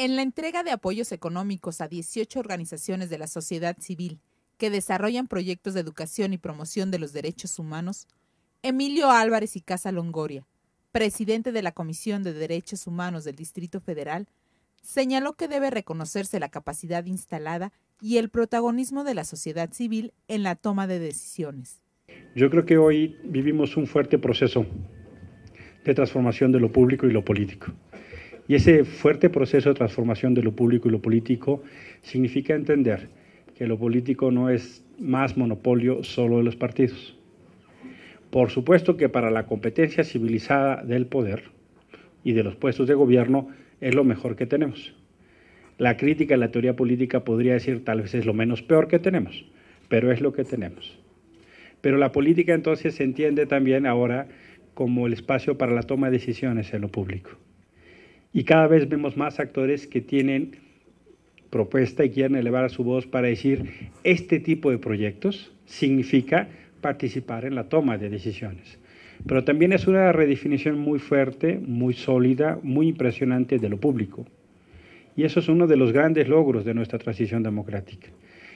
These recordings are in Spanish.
En la entrega de apoyos económicos a 18 organizaciones de la sociedad civil que desarrollan proyectos de educación y promoción de los derechos humanos, Emilio Álvarez y Casa Longoria, presidente de la Comisión de Derechos Humanos del Distrito Federal, señaló que debe reconocerse la capacidad instalada y el protagonismo de la sociedad civil en la toma de decisiones. Yo creo que hoy vivimos un fuerte proceso de transformación de lo público y lo político. Y ese fuerte proceso de transformación de lo público y lo político significa entender que lo político no es más monopolio solo de los partidos. Por supuesto que para la competencia civilizada del poder y de los puestos de gobierno es lo mejor que tenemos. La crítica a la teoría política podría decir tal vez es lo menos peor que tenemos, pero es lo que tenemos. Pero la política entonces se entiende también ahora como el espacio para la toma de decisiones en lo público. Y cada vez vemos más actores que tienen propuesta y quieren elevar su voz para decir, este tipo de proyectos significa participar en la toma de decisiones. Pero también es una redefinición muy fuerte, muy sólida, muy impresionante de lo público. Y eso es uno de los grandes logros de nuestra transición democrática,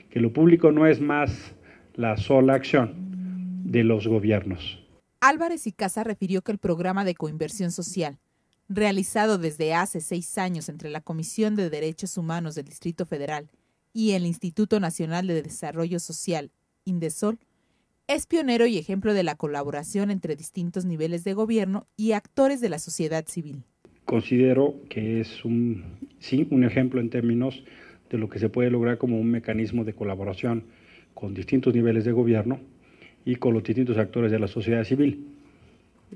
que lo público no es más la sola acción de los gobiernos. Álvarez y Casa refirió que el programa de coinversión social realizado desde hace seis años entre la Comisión de Derechos Humanos del Distrito Federal y el Instituto Nacional de Desarrollo Social, INDESOL, es pionero y ejemplo de la colaboración entre distintos niveles de gobierno y actores de la sociedad civil. Considero que es un, sí, un ejemplo en términos de lo que se puede lograr como un mecanismo de colaboración con distintos niveles de gobierno y con los distintos actores de la sociedad civil.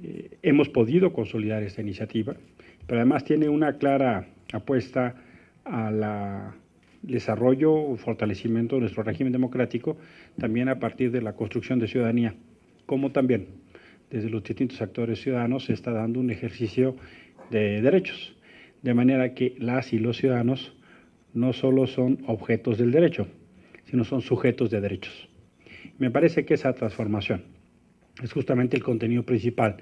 Eh, hemos podido consolidar esta iniciativa, pero además tiene una clara apuesta al desarrollo o fortalecimiento de nuestro régimen democrático, también a partir de la construcción de ciudadanía, como también desde los distintos actores ciudadanos se está dando un ejercicio de derechos, de manera que las y los ciudadanos no solo son objetos del derecho, sino son sujetos de derechos. Me parece que esa transformación es justamente el contenido principal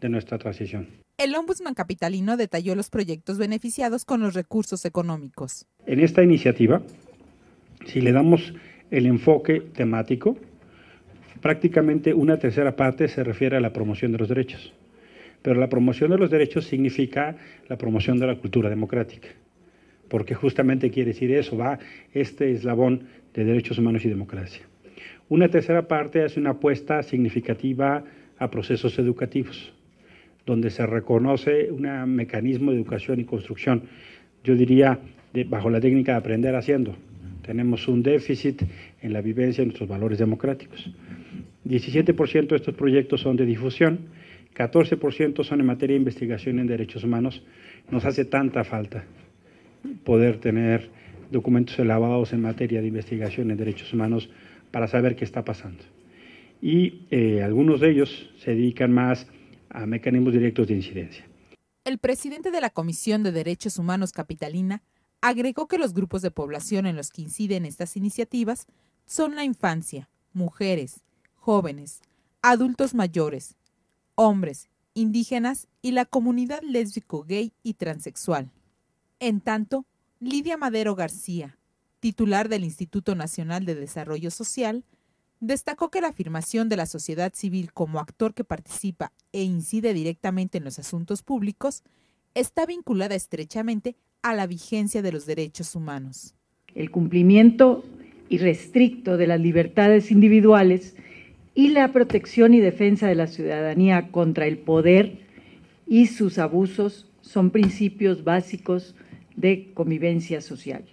de nuestra transición. El Ombudsman Capitalino detalló los proyectos beneficiados con los recursos económicos. En esta iniciativa, si le damos el enfoque temático, prácticamente una tercera parte se refiere a la promoción de los derechos. Pero la promoción de los derechos significa la promoción de la cultura democrática, porque justamente quiere decir eso, va este eslabón de derechos humanos y democracia. Una tercera parte hace una apuesta significativa a procesos educativos, donde se reconoce un mecanismo de educación y construcción, yo diría, bajo la técnica de aprender haciendo. Tenemos un déficit en la vivencia de nuestros valores democráticos. 17% de estos proyectos son de difusión, 14% son en materia de investigación en derechos humanos. Nos hace tanta falta poder tener documentos elaborados en materia de investigación en derechos humanos para saber qué está pasando. Y eh, algunos de ellos se dedican más a mecanismos directos de incidencia. El presidente de la Comisión de Derechos Humanos Capitalina agregó que los grupos de población en los que inciden estas iniciativas son la infancia, mujeres, jóvenes, adultos mayores, hombres, indígenas y la comunidad lésbico, gay y transexual. En tanto, Lidia Madero García, titular del Instituto Nacional de Desarrollo Social, destacó que la afirmación de la sociedad civil como actor que participa e incide directamente en los asuntos públicos está vinculada estrechamente a la vigencia de los derechos humanos. El cumplimiento irrestricto de las libertades individuales y la protección y defensa de la ciudadanía contra el poder y sus abusos son principios básicos de convivencia social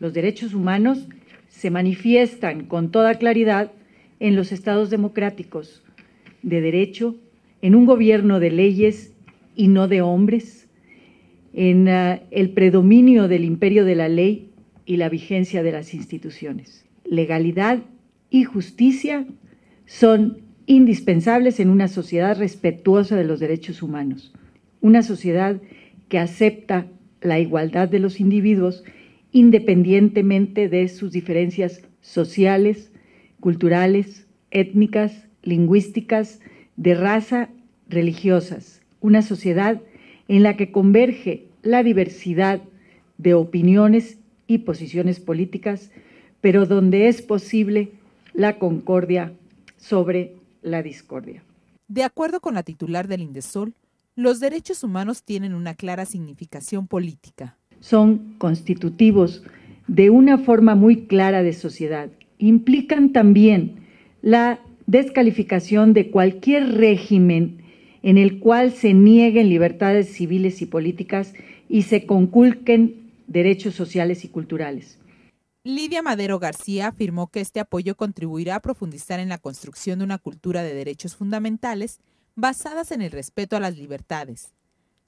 los derechos humanos se manifiestan con toda claridad en los estados democráticos de derecho, en un gobierno de leyes y no de hombres, en ah, el predominio del imperio de la ley y la vigencia de las instituciones. Legalidad y justicia son indispensables en una sociedad respetuosa de los derechos humanos, una sociedad que acepta la igualdad de los individuos independientemente de sus diferencias sociales, culturales, étnicas, lingüísticas, de raza, religiosas. Una sociedad en la que converge la diversidad de opiniones y posiciones políticas, pero donde es posible la concordia sobre la discordia. De acuerdo con la titular del Indesol, los derechos humanos tienen una clara significación política son constitutivos de una forma muy clara de sociedad. Implican también la descalificación de cualquier régimen en el cual se nieguen libertades civiles y políticas y se conculquen derechos sociales y culturales. Lidia Madero García afirmó que este apoyo contribuirá a profundizar en la construcción de una cultura de derechos fundamentales basadas en el respeto a las libertades,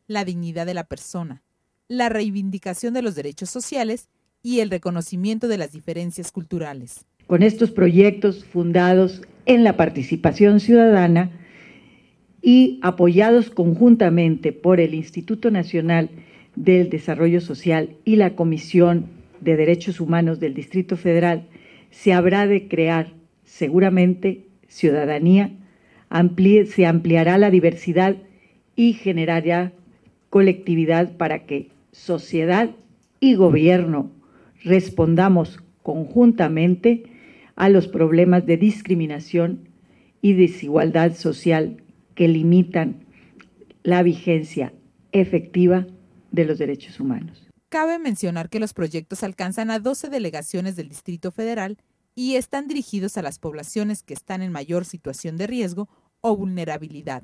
la dignidad de la persona, la reivindicación de los derechos sociales y el reconocimiento de las diferencias culturales. Con estos proyectos fundados en la participación ciudadana y apoyados conjuntamente por el Instituto Nacional del Desarrollo Social y la Comisión de Derechos Humanos del Distrito Federal, se habrá de crear seguramente ciudadanía, se ampliará la diversidad y generará colectividad para que sociedad y gobierno respondamos conjuntamente a los problemas de discriminación y desigualdad social que limitan la vigencia efectiva de los derechos humanos. Cabe mencionar que los proyectos alcanzan a 12 delegaciones del Distrito Federal y están dirigidos a las poblaciones que están en mayor situación de riesgo o vulnerabilidad.